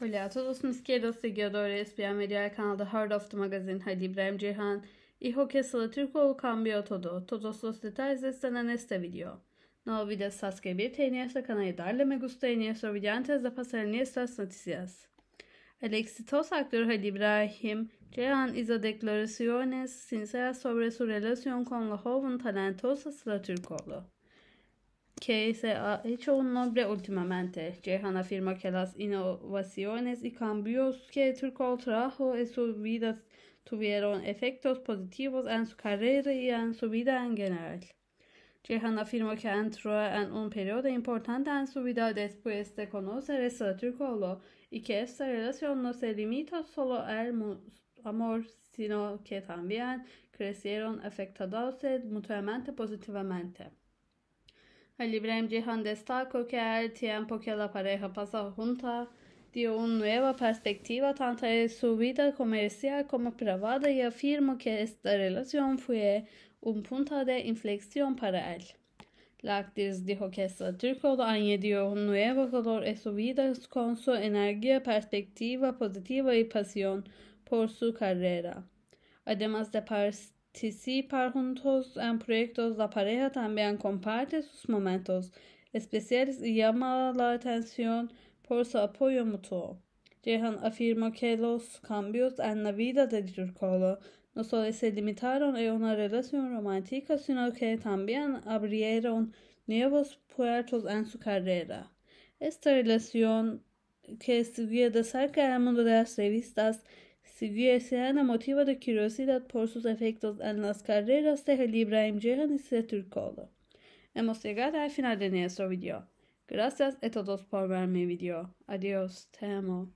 Hola a todos mis queridos seguidores, bienvenido al canal de Heart of the Magazine. Halil İbrahim Cihan. Hijo que solo Turco cambio todo. Todos los detalles están en este video. No olvides suscribirte y nuestro canal y darle me gusta y nuestro video antes de pasar nuestras noticias. El exitoso actor Halil İbrahim Cihan hizo declaraciones sinceras sobre su relación con la joven talentosa Sıla Türkoğlu. que se ha hecho un nombre últimamente. Jehan afirma que las innovaciones y cambios que Turco trajo en su vida tuvieron efectos positivos en su carrera y en su vida en general. Jehan afirma que entró en un periodo importante en su vida después de conocer a Turcolo y que esta relación no se limita solo al amor, sino que también crecieron afectados mutuamente positivamente. El Ibrahim Han destacó que el tiempo que la pareja pasa junta, dio una nueva perspectiva tanto en su vida comercial como privada y afirmó que esta relación fue un punto de inflexión para él. La actriz dijo que Satürkoğlu añadió un nuevo color en su vida con su energía, perspectiva positiva y pasión por su carrera. Además de si juntos en proyectos la pareja también comparte sus momentos especiales y llama la atención por su apoyo mutuo. Jehan afirma que los cambios en la vida de Yurkolo no solo se limitaron a una relación romántica, sino que también abrieron nuevos puertos en su carrera. Esta relación, que siguió de cerca el mundo de las revistas, Siguiesen siendo motivo de curiosidad por sus efectos en las carreras de Libraim Ibrahim Ceyhan y Hemos llegado al final de nuestro video. Gracias a todos por ver mi video. Adiós, te amo.